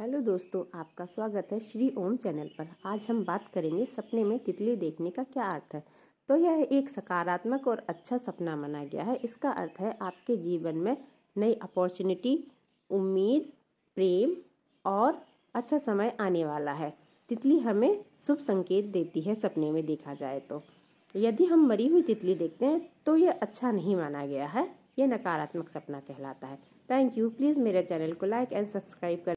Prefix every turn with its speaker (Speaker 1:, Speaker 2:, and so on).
Speaker 1: hello दोस्तों आपका स्वागत है श्री ओम चैनल पर आज हम बात करेंगे सपने में तितली देखने का क्या अर्थ है तो यह एक सकारात्मक और अच्छा सपना माना गया है इसका अर्थ है आपके जीवन में नई अपॉर्चुनिटी उम्मीद प्रेम और अच्छा समय आने वाला है तितली हमें शुभ संकेत देती है सपने में देखा जाए तो यदि हम मरी हुई तितली देखते हैं तो यह अच्छा नहीं माना गया है यह नकारात्मक सपना कहलाता है थैंक यू प्लीज़ मेरे चैनल को लाइक एंड सब्सक्राइब